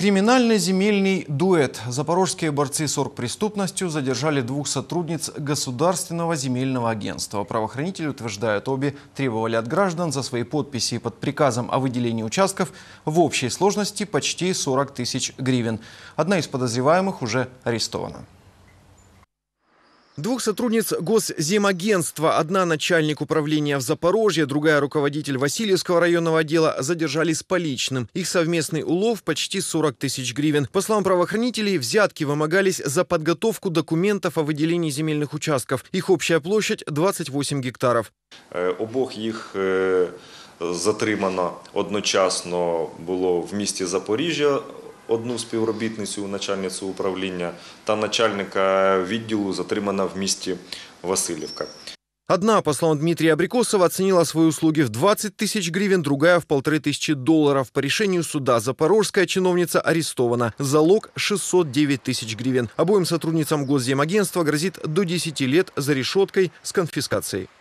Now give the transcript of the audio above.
Криминально-земельный дуэт. Запорожские борцы с оргпреступностью задержали двух сотрудниц Государственного земельного агентства. Правоохранители утверждают, обе требовали от граждан за свои подписи под приказом о выделении участков в общей сложности почти 40 тысяч гривен. Одна из подозреваемых уже арестована. Двух сотрудниц Госземагентства, одна начальник управления в Запорожье, другая руководитель Васильевского районного отдела, задержали с поличным. Их совместный улов почти 40 тысяч гривен. По словам правоохранителей, взятки вымогались за подготовку документов о выделении земельных участков. Их общая площадь 28 гектаров. Э, обох их э, затримано одночасно было в месте Запоріжжя одну співробітницю, начальницю управління та начальника відділу затримана в місті Васильівка. Одна, по словам Дмитрия Абрикосова, оценила свои услуги в 20 тысяч гривен, другая в полторы тысячи долларов. По решению суда запорожская чиновница арестована. Залог 609 тысяч гривен. Обоим сотрудницам госземагентства грозит до 10 лет за решеткой с конфискацией.